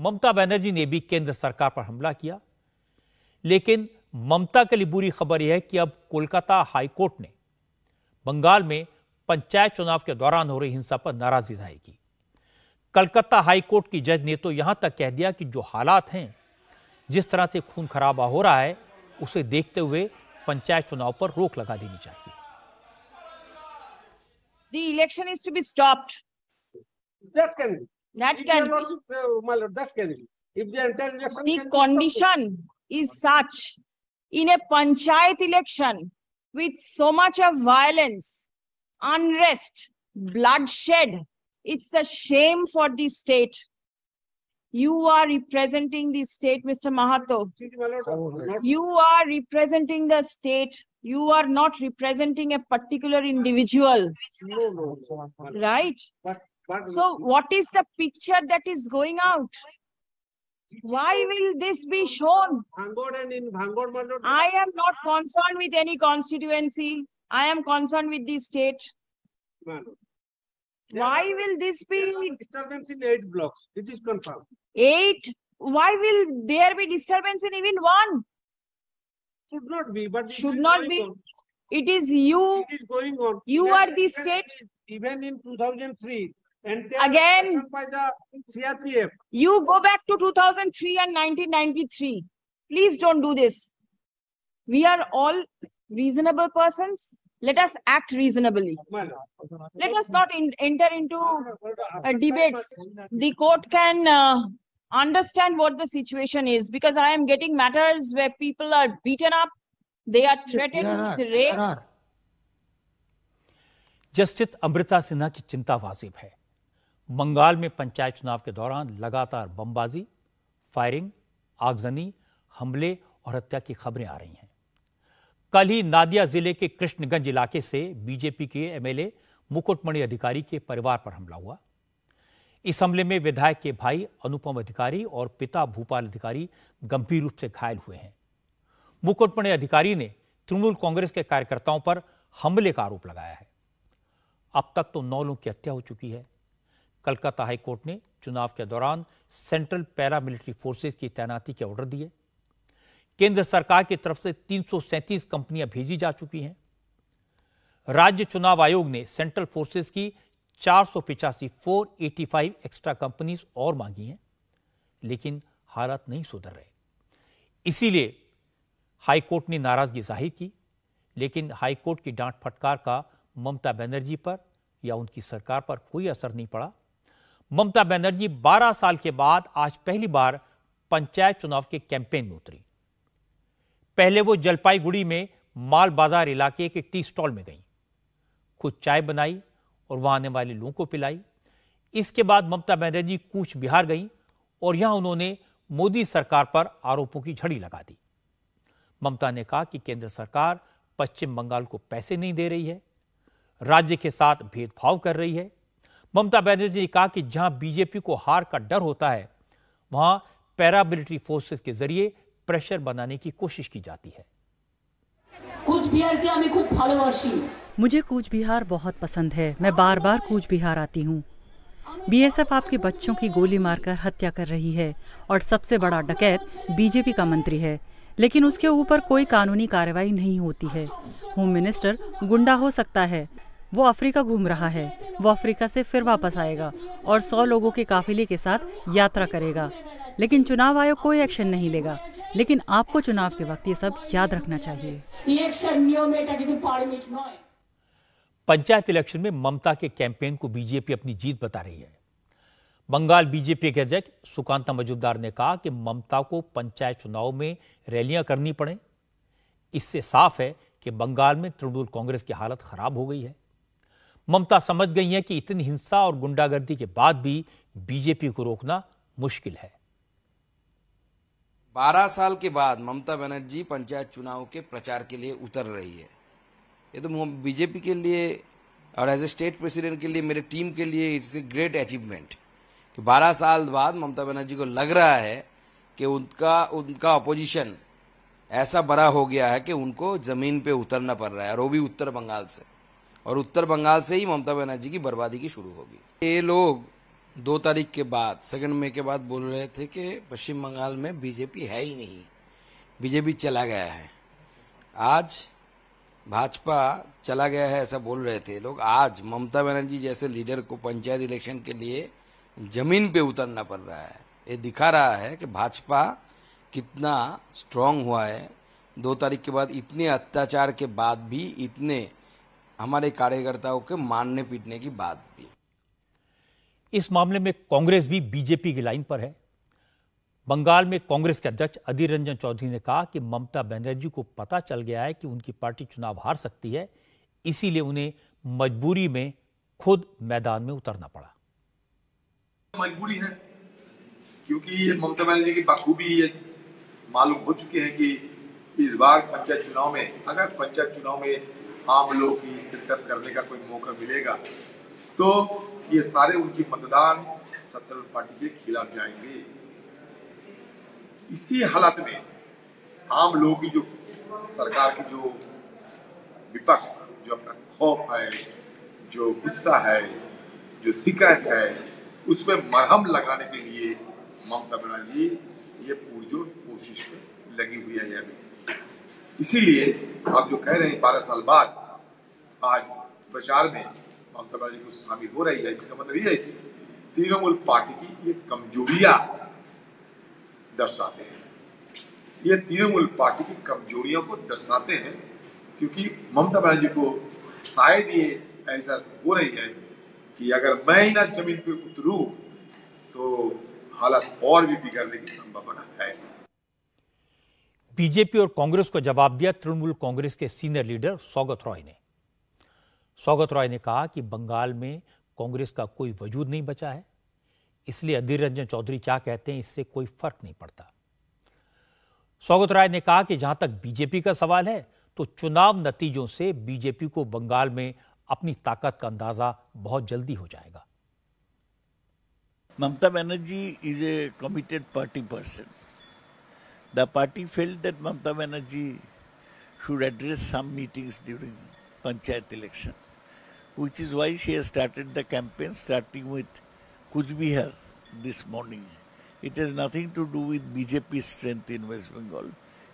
ममता बनर्जी ने भी केंद्र सरकार पर हमला किया लेकिन ममता के लिए बुरी खबर यह है कि अब कोलकाता हाईकोर्ट ने बंगाल में पंचायत चुनाव के दौरान हो रही हिंसा पर नाराजगी जाहिर की कलकत्ता हाईकोर्ट की जज ने तो यहां तक कह दिया कि जो हालात हैं जिस तरह से खून खराबा हो रहा है उसे देखते हुए पंचायत चुनाव पर रोक लगा देनी चाहिए The election is to be stopped. That can be. That can Uh, my lord, that can be. If the entire election. The condition is such in a panchayat election with so much of violence, unrest, bloodshed, it's a shame for the state. You are representing the state, Mr. Mahato. Oh, you are representing the state. You are not representing a particular individual. No, no, no. Right? But so what is the picture that is going out? Why will this be shown? I am not concerned with any constituency. I am concerned with the state. Why will this be disturbance in eight blocks? It is confirmed. Eight? Why will there be disturbance in even one? Should not be, but should not be. It is you. It is going on. You are the state. Even in 2003, and again by the CRPF. You go back to 2003 and 1993. Please don't do this. We are all reasonable persons. Let us act reasonably. Let us not in, enter into uh, debates. The court can uh, understand what the situation is because I am getting matters where people are beaten up, they are threatened with rape. Justice Amrita Sinha की चिंता बंगाल में पंचायत चुनाव के दौरान लगातार बमबाजी firing आगजनी हमले और हत्या की खबरें आ रही हैं कल ही नादिया जिले के कृष्णगंज इलाके से बीजेपी के एमएलए मुकुटमणि अधिकारी के परिवार पर हमला हुआ इस हमले में विधायक के भाई अनुपम अधिकारी और पिता भूपाल अधिकारी गंभीर रूप से घायल हुए हैं मुकुटमणि अधिकारी ने तृणमूल कांग्रेस के कार्यकर्ताओं पर हमले का आरोप लगाया है अब तक तो नौ लोगों की हत्या हो चुकी है कलकत्ता हाईकोर्ट ने चुनाव के दौरान सेंट्रल पैरामिलिट्री फोर्सेज की तैनाती के ऑर्डर दिए केंद्र सरकार की तरफ से तीन कंपनियां भेजी जा चुकी हैं राज्य चुनाव आयोग ने सेंट्रल फोर्सेज की चार सौ पिचासी four eighty five extra companies और मांगी हैं लेकिन हालात नहीं सुधर रहे इसीलिए हाईकोर्ट ने नाराजगी जाहिर की लेकिन हाईकोर्ट की डांट फटकार का ममता बनर्जी पर या उनकी सरकार पर कोई असर नहीं पड़ा ममता बनर्जी 12 साल के बाद आज पहली बार पंचायत चुनाव के कैंपेन में उतरी पहले वो जलपाईगुड़ी में माल बाजार इलाके के टी स्टॉल में गई खुद चाय बनाई और वहां आने वाले लोगों को पिलाई इसके बाद ममता बनर्जी कूच बिहार गई और यहां उन्होंने मोदी सरकार पर आरोपों की झड़ी लगा दी ममता ने कहा कि केंद्र सरकार पश्चिम बंगाल को पैसे नहीं दे रही है राज्य के साथ भेदभाव कर रही है ममता बनर्जी ने कहा कि जहां बीजेपी को हार का डर होता है वहां पैरामिलिट्री फोर्सेस के जरिए प्रेशर बनाने की कोशिश की जाती है कुछ मुझे कूच बिहार बहुत पसंद है मैं बार बार कूच बिहार आती हूँ बीएसएफ आपके बच्चों की गोली मारकर हत्या कर रही है और सबसे बड़ा डकैत बीजेपी का मंत्री है लेकिन उसके ऊपर कोई कानूनी कार्रवाई नहीं होती है होम मिनिस्टर गुंडा हो सकता है वो अफ्रीका घूम रहा है वो अफ्रीका से फिर वापस आएगा और सौ लोगों के काफिले के साथ यात्रा करेगा लेकिन चुनाव आयोग कोई एक्शन नहीं लेगा लेकिन आपको चुनाव के वक्त ये सब याद रखना चाहिए पंचायत इलेक्शन में ममता के कैंपेन को बीजेपी अपनी जीत बता रही है बंगाल बीजेपी के अध्यक्ष सुकांता मजूमदार ने कहा कि ममता को पंचायत चुनाव में रैलियां करनी पड़े इससे साफ है कि बंगाल में तृणमूल कांग्रेस की हालत खराब हो गई है ममता समझ गई हैं कि इतनी हिंसा और गुंडागर्दी के बाद भी बीजेपी को रोकना मुश्किल है बारह साल के बाद ममता बनर्जी पंचायत चुनाव के प्रचार के लिए उतर रही है ये तो बीजेपी के लिए और एज ए स्टेट प्रेसिडेंट के लिए मेरे टीम के लिए इट्स ए ग्रेट अचीवमेंट कि 12 साल बाद ममता बनर्जी को लग रहा है कि उनका उनका अपोजिशन ऐसा बड़ा हो गया है कि उनको जमीन पे उतरना पड़ रहा है और वो भी उत्तर बंगाल से और उत्तर बंगाल से ही ममता बनर्जी की बर्बादी की शुरू होगी ये लोग दो तारीख के बाद सेकंड मई के बाद बोल रहे थे कि पश्चिम बंगाल में बीजेपी है ही नहीं बीजेपी चला गया है आज भाजपा चला गया है ऐसा बोल रहे थे लोग आज ममता बनर्जी जैसे लीडर को पंचायत इलेक्शन के लिए जमीन पे उतरना पड़ रहा है ये दिखा रहा है कि भाजपा कितना स्ट्रांग हुआ है दो तारीख के बाद इतने अत्याचार के बाद भी इतने हमारे कार्यकर्ताओं के मारने पीटने की बात भी इस मामले में कांग्रेस भी बीजेपी की लाइन पर है बंगाल में कांग्रेस के अध्यक्ष अधीर रंजन चौधरी ने कहा कि ममता बनर्जी को पता चल गया है कि उनकी पार्टी चुनाव हार सकती है इसीलिए उन्हें मजबूरी में खुद मैदान में उतरना पड़ा मजबूरी है क्योंकि ममता बनर्जी की बखूबी ये मालूम हो चुके हैं कि इस बार पंचायत चुनाव में अगर पंचायत चुनाव में आम लोग की शिरकत करने का कोई मौका मिलेगा तो ये सारे उनकी मतदान सत्तर पार्टी के खिलाफ जाएंगे इसी हालत में आम लोगों की जो सरकार की जो विपक्ष जो अपना खौफ है जो गुस्सा है जो शिकायत है उसमें मरहम लगाने के लिए ममता बनर्जी ये पुरजोर कोशिश में लगी हुई है अभी इसीलिए आप जो कह रहे हैं बारह साल बाद आज प्रचार में ममता बनर्जी को शामिल हो रही है इसका मतलब ये है कि तृणमूल पार्टी की ये कमजोरिया दर्शाते हैं ये तृणमूल पार्टी की कमजोरियों को दर्शाते हैं क्योंकि ममता बनर्जी को शायद ये ऐसा हो रही है कि अगर मैं ना जमीन पे उतरू तो हालत और भी बिगड़ने की संभावना है बीजेपी और कांग्रेस को जवाब दिया तृणमूल कांग्रेस के सीनियर लीडर सौगत रॉय ने सौगत रॉय ने कहा कि बंगाल में कांग्रेस का कोई वजूद नहीं बचा है इसलिए अधीर रंजन चौधरी क्या कहते हैं इससे कोई फर्क नहीं पड़ता सौगत राय ने कहा कि जहां तक बीजेपी का सवाल है तो चुनाव नतीजों से बीजेपी को बंगाल में अपनी ताकत का अंदाजा बहुत जल्दी हो जाएगा Mamata Banerjee is a committed party person The party felt that Mamata Banerjee should address some meetings during panchayat election, which is why she has started the campaign starting with Kujbihar this morning. It has nothing to do with BJP's strength in West Bengal.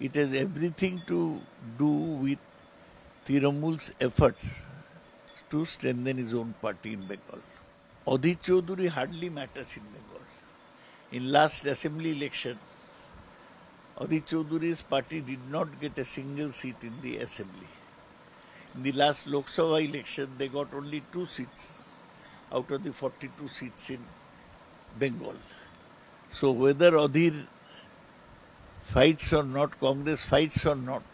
It has everything to do with Tiramul's efforts to strengthen his own party in Bengal. Odhi Choudhury hardly matters in Bengal. In last assembly election, Adi Choudhury's party did not get a single seat in the assembly. In the last Lok Sabha election, they got only two seats out of the 42 seats in Bengal. So whether Adhir fights or not, Congress fights or not,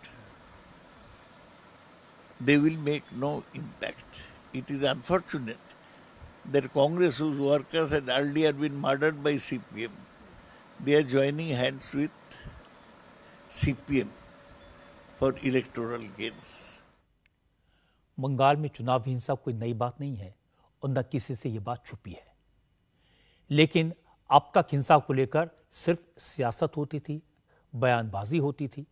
they will make no impact. It is unfortunate that Congress, whose workers had earlier been murdered by CPM, they are joining hands with CPM for electoral gains Bengal में चुनाव हिंसा कोई नई बात नहीं है और न किसी से यह बात छुपी है लेकिन अब तक हिंसा को लेकर सिर्फ सियासत होती थी बयानबाजी होती थी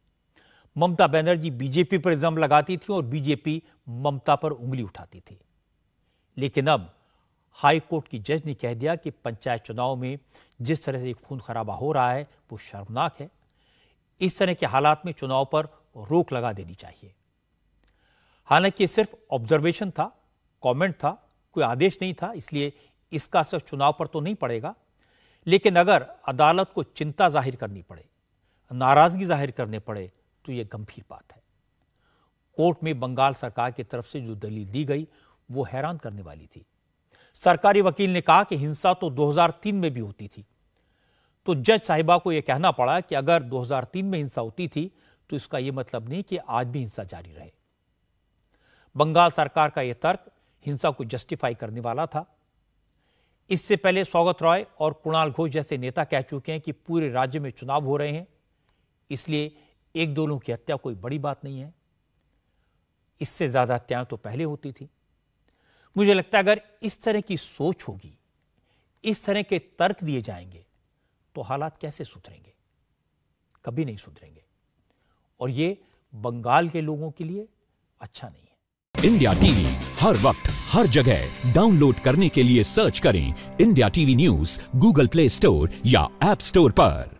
ममता बनर्जी बीजेपी पर इल्जाम लगाती थी और बीजेपी ममता पर उंगली उठाती थी लेकिन अब हाई कोर्ट की जज ने कह दिया कि पंचायत चुनाव में जिस तरह से खून खराबा हो रहा है वो शर्मनाक है इस तरह के हालात में चुनाव पर रोक लगा देनी चाहिए हालांकि सिर्फ ऑब्जर्वेशन था कमेंट था कोई आदेश नहीं था इसलिए इसका असर चुनाव पर तो नहीं पड़ेगा लेकिन अगर अदालत को चिंता जाहिर करनी पड़े नाराजगी जाहिर करने पड़े तो यह गंभीर बात है कोर्ट में बंगाल सरकार की तरफ से जो दलील दी गई वो हैरान करने वाली थी सरकारी वकील ने कहा कि हिंसा तो 2003 में भी होती थी तो जज साहिबा को यह कहना पड़ा कि अगर 2003 में हिंसा होती थी तो इसका यह मतलब नहीं कि आज भी हिंसा जारी रहे बंगाल सरकार का यह तर्क हिंसा को जस्टिफाई करने वाला था इससे पहले स्वागत रॉय और कुणाल घोष जैसे नेता कह चुके हैं कि पूरे राज्य में चुनाव हो रहे हैं इसलिए एक दो लोगों की हत्या कोई बड़ी बात नहीं है इससे ज्यादा हत्याएं तो पहले होती थी मुझे लगता है अगर इस तरह की सोच होगी इस तरह के तर्क दिए जाएंगे तो हालात कैसे सुधरेंगे कभी नहीं सुधरेंगे और ये बंगाल के लोगों के लिए अच्छा नहीं है इंडिया टीवी हर वक्त हर जगह डाउनलोड करने के लिए सर्च करें India TV news Google Play Store या एप स्टोर पर